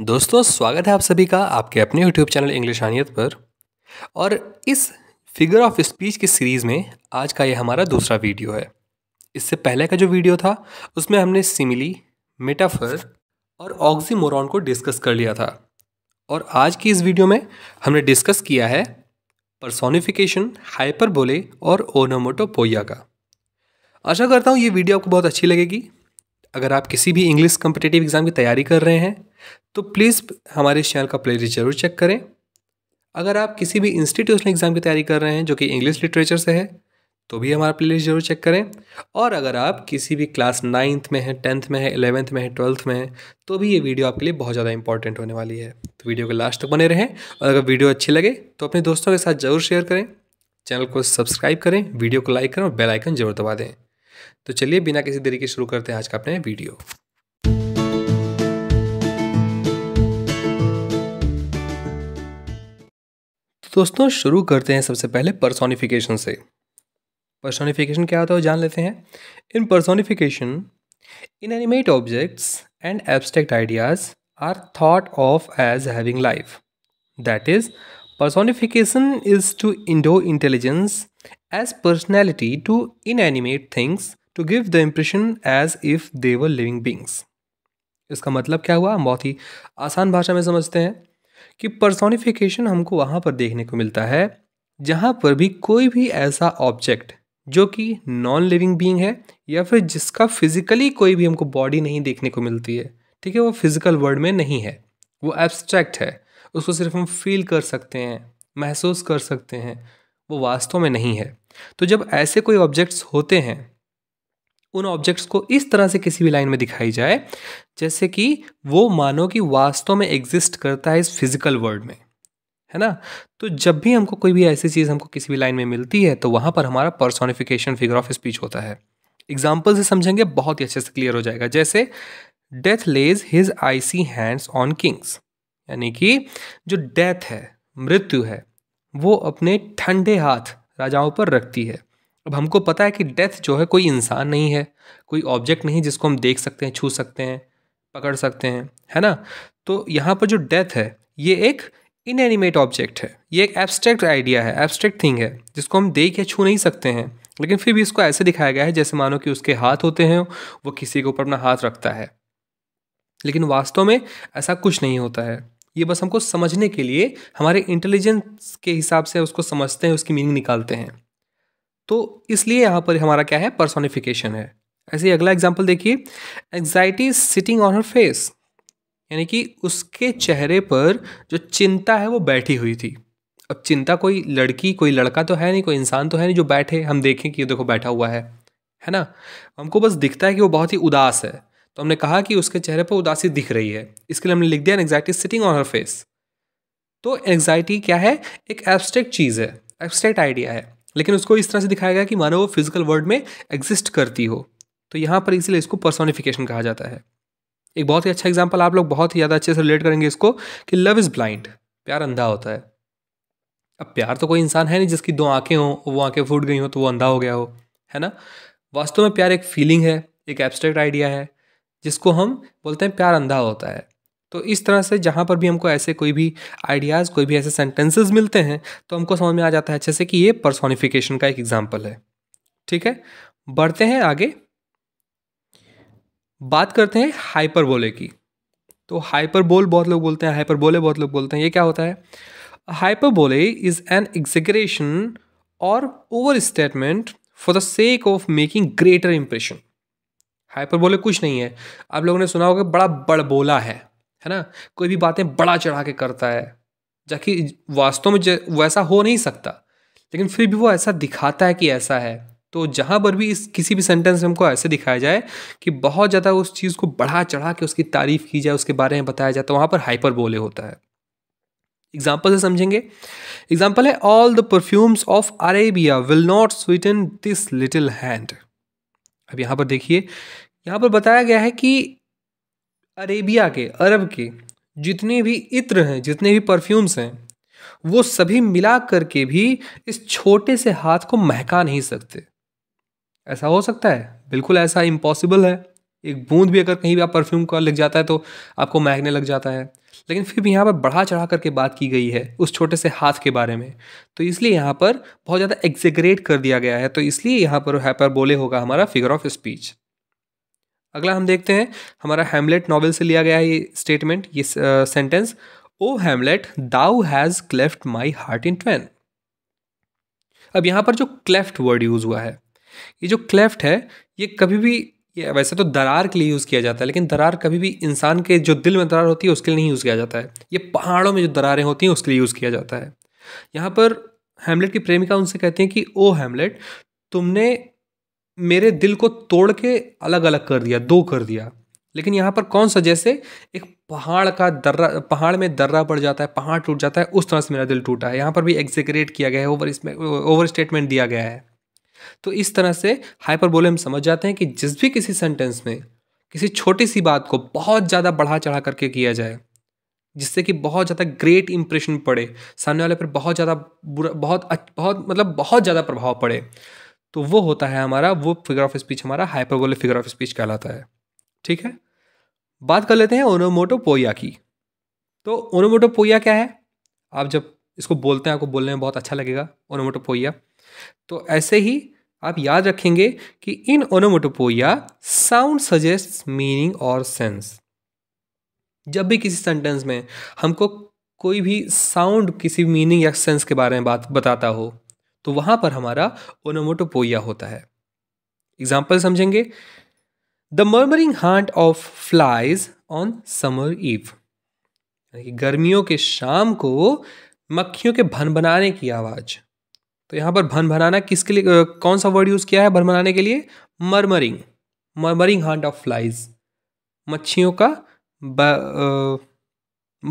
दोस्तों स्वागत है आप सभी का आपके अपने यूट्यूब चैनल इंग्लिश आनियत पर और इस फिगर ऑफ स्पीच की सीरीज़ में आज का यह हमारा दूसरा वीडियो है इससे पहले का जो वीडियो था उसमें हमने सिमिली मेटाफर और ऑक्सीमोरॉन को डिस्कस कर लिया था और आज की इस वीडियो में हमने डिस्कस किया है परसोनिफिकेशन हाइपरबोले और ओनोमोटोपोइया का आशा करता हूँ ये वीडियो आपको बहुत अच्छी लगेगी अगर आप किसी भी इंग्लिश कम्पिटेटिव एग्ज़ाम की तैयारी कर रहे हैं तो प्लीज़ हमारे इस चैनल का प्ले ज़रूर चेक करें अगर आप किसी भी इंस्टीट्यूशनल एग्ज़ाम की तैयारी कर रहे हैं जो कि इंग्लिश लिटरेचर से है तो भी हमारा प्ले ज़रूर चेक करें और अगर आप किसी भी क्लास नाइन्थ में है टेंथ में है एलेवेंथ में है ट्वेल्थ में है तो भी ये वीडियो आपके लिए बहुत ज़्यादा इंपॉर्टेंट होने वाली है तो वीडियो के लास्ट तक बने रहें और अगर वीडियो अच्छी लगे तो अपने दोस्तों के साथ ज़रूर शेयर करें चैनल को सब्सक्राइब करें वीडियो को लाइक करें और बेलाइकन जरूर दबा दें तो चलिए बिना किसी देरी के शुरू करते हैं आज का अपने वीडियो तो दोस्तों शुरू करते हैं सबसे पहले पर्सोनिफिकेशन से पर्सोनिफिकेशन क्या होता है वो जान लेते हैं in personification inanimate objects and abstract ideas are thought of as having life that is personification is to endow intelligence as personality to inanimate things to give the impression as if they were living beings. इसका मतलब क्या हुआ हम बहुत ही आसान भाषा में समझते हैं कि पर्सोनिफिकेशन हमको वहाँ पर देखने को मिलता है जहाँ पर भी कोई भी ऐसा ऑब्जेक्ट जो कि नॉन लिविंग बीइंग है या फिर जिसका फिजिकली कोई भी हमको बॉडी नहीं देखने को मिलती है ठीक है वो फिजिकल वर्ल्ड में नहीं है वो एब्स्ट्रैक्ट है उसको सिर्फ हम फील कर सकते हैं महसूस कर सकते हैं वो वास्तव में नहीं है तो जब ऐसे कोई ऑब्जेक्ट्स होते हैं उन ऑब्जेक्ट्स को इस तरह से किसी भी लाइन में दिखाई जाए जैसे कि वो मानो कि वास्तव में एग्जिस्ट करता है इस फिजिकल वर्ल्ड में है ना तो जब भी हमको कोई भी ऐसी चीज़ हमको किसी भी लाइन में मिलती है तो वहाँ पर हमारा पर्सोनिफिकेशन फिगर ऑफ स्पीच होता है एग्जाम्पल से समझेंगे बहुत ही अच्छे से क्लियर हो जाएगा जैसे death lays his icy hands on kings यानी कि जो डेथ है मृत्यु है वो अपने ठंडे हाथ राजाओं पर रखती है अब हमको पता है कि डेथ जो है कोई इंसान नहीं है कोई ऑब्जेक्ट नहीं जिसको हम देख सकते हैं छू सकते हैं पकड़ सकते हैं है ना तो यहाँ पर जो डेथ है ये एक इनएनिमेट ऑब्जेक्ट है ये एक एब्स्ट्रैक्ट आइडिया है एब्स्ट्रैक्ट थिंग है जिसको हम देख या छू नहीं सकते हैं लेकिन फिर भी इसको ऐसे दिखाया गया है जैसे मानो कि उसके हाथ होते हैं वो किसी के ऊपर अपना हाथ रखता है लेकिन वास्तव में ऐसा कुछ नहीं होता है ये बस हमको समझने के लिए हमारे इंटेलिजेंस के हिसाब से उसको समझते हैं उसकी मीनिंग निकालते हैं तो इसलिए यहाँ पर हमारा क्या है पर्सोनिफिकेशन है ऐसे ही अगला एग्जाम्पल देखिए anxiety sitting on her face यानी कि उसके चेहरे पर जो चिंता है वो बैठी हुई थी अब चिंता कोई लड़की कोई लड़का तो है नहीं कोई इंसान तो है नहीं जो बैठे हम देखें कि ये देखो बैठा हुआ है है ना हमको बस दिखता है कि वो बहुत ही उदास है तो हमने कहा कि उसके चेहरे पर उदासी दिख रही है इसके लिए हमने लिख दिया anxiety sitting on her face तो एंग्जाइटी क्या है एक एब्स्ट्रैक्ट चीज़ है एब्स्ट्रैक्ट आइडिया है लेकिन उसको इस तरह से दिखाया गया कि मानो वो फिजिकल वर्ल्ड में एग्जिस्ट करती हो तो यहाँ पर इसीलिए इसको पर्सोनिफिकेशन कहा जाता है एक बहुत ही अच्छा एग्जाम्पल आप लोग बहुत ही ज़्यादा अच्छे से रिलेट करेंगे इसको कि लव इज़ ब्लाइंड प्यार अंधा होता है अब प्यार तो कोई इंसान है नहीं जिसकी दो आंखें हों वो आंखें फूट गई हों तो वो अंधा हो गया हो है ना वास्तव में प्यार एक फीलिंग है एक एब्स्ट्रैक्ट आइडिया है जिसको हम बोलते हैं प्यार अंधा होता है तो इस तरह से जहाँ पर भी हमको ऐसे कोई भी आइडियाज़ कोई भी ऐसे सेंटेंसेस मिलते हैं तो हमको समझ में आ जाता है अच्छे से कि ये पर्सोनिफिकेशन का एक एग्जाम्पल है ठीक है बढ़ते हैं आगे बात करते हैं हाइपरबोले की तो हाइपरबोल बहुत लोग बोलते हैं हाइपरबोले बहुत लोग बोलते हैं ये क्या होता है हाइपरबोले इज एन एग्जिग्रेशन और overstatement for the sake of making greater impression hyperbolic कुछ नहीं है आप लोगों ने सुना होगा बड़ा बड़बोला है है ना कोई भी बातें बड़ा चढ़ा के करता है जबकि वास्तव में वैसा हो नहीं सकता लेकिन फिर भी वो ऐसा दिखाता है कि ऐसा है तो जहाँ पर भी इस किसी भी सेंटेंस में हमको ऐसे दिखाया जाए कि बहुत ज़्यादा उस चीज़ को बढ़ा चढ़ा के उसकी तारीफ़ की जाए उसके बारे में बताया जाए तो वहाँ पर हाइपर बोले होता है एग्जाम्पल से समझेंगे एग्जाम्पल है all the perfumes of Arabia will not sweeten this little hand अब यहाँ पर देखिए यहाँ पर बताया गया है कि अरेबिया के अरब के जितने भी इत्र हैं जितने भी परफ्यूम्स हैं वो सभी मिला करके भी इस छोटे से हाथ को महका नहीं सकते ऐसा हो सकता है बिल्कुल ऐसा इम्पॉसिबल है एक बूंद भी अगर कहीं भी आप परफ्यूम का लग जाता है तो आपको महकने लग जाता है लेकिन फिर भी यहाँ पर बढ़ा चढ़ा करके बात की गई है उस छोटे से हाथ के बारे में तो इसलिए यहाँ पर बहुत ज़्यादा एग्जेग्रेट कर दिया गया है तो इसलिए यहाँ पर हैपर बोले होगा हमारा फिगर ऑफ स्पीच अगला हम देखते हैं हमारा हेमलेट नॉवल से लिया गया है ये स्टेटमेंट ये sentence O Hamlet thou has cleft my heart in twain अब यहाँ पर जो क्लेफ्ट वर्ड यूज़ हुआ है ये जो क्लेफ्ट है ये कभी भी ये वैसे तो दरार के लिए यूज़ किया जाता है लेकिन दरार कभी भी इंसान के जो दिल में दरार होती है उसके लिए नहीं यूज़ किया जाता है ये पहाड़ों में जो दरारें होती हैं उसके लिए यूज़ किया जाता है यहाँ पर हेमलेट की प्रेमिका उनसे कहती हैं कि ओ हेमलेट तुमने मेरे दिल को तोड़ के अलग अलग कर दिया दो कर दिया लेकिन यहाँ पर कौन सा जैसे एक पहाड़ का दर्रा पहाड़ में दर्रा पड़ जाता है पहाड़ टूट जाता है उस तरह से मेरा दिल टूटा है यहाँ पर भी एग्जेगरेट किया गया है ओवर इसमें ओवर स्टेटमेंट दिया गया है तो इस तरह से हाइपरबोले हम समझ जाते हैं कि जिस भी किसी सेंटेंस में किसी छोटी सी बात को बहुत ज़्यादा बढ़ा चढ़ा करके किया जाए जिससे कि बहुत ज़्यादा ग्रेट इंप्रेशन पड़े सामने वाले पर बहुत ज़्यादा बुरा बहुत बहुत मतलब बहुत ज़्यादा प्रभाव पड़े तो वो होता है हमारा वो फिगर ऑफ स्पीच हमारा हाइपरबोले फिगर ऑफ स्पीच कहलाता है ठीक है बात कर लेते हैं ओनोमोटो पोया की तो ओनोमोटो पोया क्या है आप जब इसको बोलते हैं आपको बोलने में बहुत अच्छा लगेगा ओनोमोटो पोया तो ऐसे ही आप याद रखेंगे कि in onomatopoeia sound suggest meaning और सेंस जब भी किसी सेंटेंस में हमको कोई भी साउंड किसी मीनिंग या सेंस के बारे में बात बताता हो तो वहां पर हमारा ओनोमोटोपोया होता है एग्जाम्पल समझेंगे the murmuring heart of flies on summer eve गर्मियों के शाम को मक्खियों के भन बनाने की आवाज़ तो यहाँ पर भन भराना किसके लिए कौन सा वर्ड यूज़ किया है भन भराने के लिए murmuring murmuring heart of flies मच्छियों का ब, आ,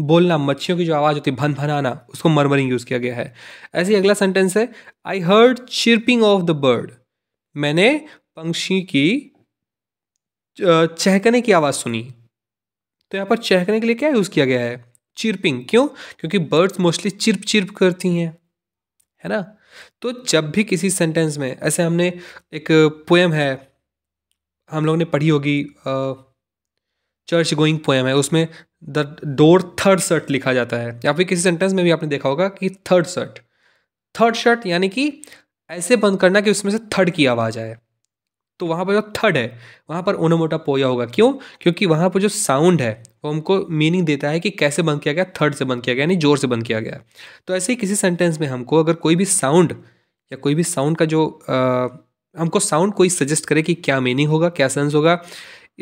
बोलना मच्छियों की जो आवाज़ होती है भन भराना उसको मरमरिंग यूज़ किया गया है ऐसे ही अगला सेंटेंस है I heard chirping of the bird मैंने पंक्षी की चहकने की आवाज़ सुनी तो यहाँ पर चहकने के लिए क्या यूज़ किया गया है चिरपिंग क्यों क्योंकि बर्ड्स मोस्टली चिरप चिरप करती हैं है ना तो जब भी किसी सेंटेंस में ऐसे हमने एक पोएम है हम लोग ने पढ़ी होगी चर्च गोइंग पोएम है उसमें द डोर थर्ड शर्ट लिखा जाता है या फिर किसी सेंटेंस में भी आपने देखा होगा कि थर्ड शर्ट थर्ड शर्ट यानी कि ऐसे बंद करना कि उसमें से थर्ड की आवाज़ आए तो वहाँ पर जो थर्ड है वहाँ पर ओनोमोटा पोया होगा क्यों क्योंकि वहाँ पर जो साउंड है वो हमको मीनिंग देता है कि कैसे बंद किया गया थर्ड से बंद किया गया यानी जोर से बंद किया गया तो ऐसे ही किसी सेंटेंस में हमको अगर कोई भी साउंड या कोई भी साउंड का जो आ, हमको साउंड कोई सजेस्ट करे कि क्या मीनिंग होगा क्या सेंस होगा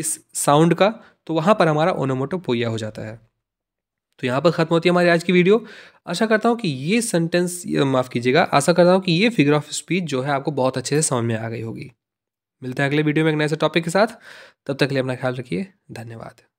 इस साउंड का तो वहाँ पर हमारा ओनोमोटो पोया हो जाता है तो यहाँ पर ख़त्म होती है हमारी आज की वीडियो आशा करता हूँ कि ये सेंटेंस माफ़ कीजिएगा आशा करता हूँ कि ये फिगर ऑफ स्पीच जो है आपको बहुत अच्छे से समझ में आ गई होगी मिलते हैं अगले वीडियो में एक नए से टॉपिक के साथ तब तक के लिए अपना ख्याल रखिए धन्यवाद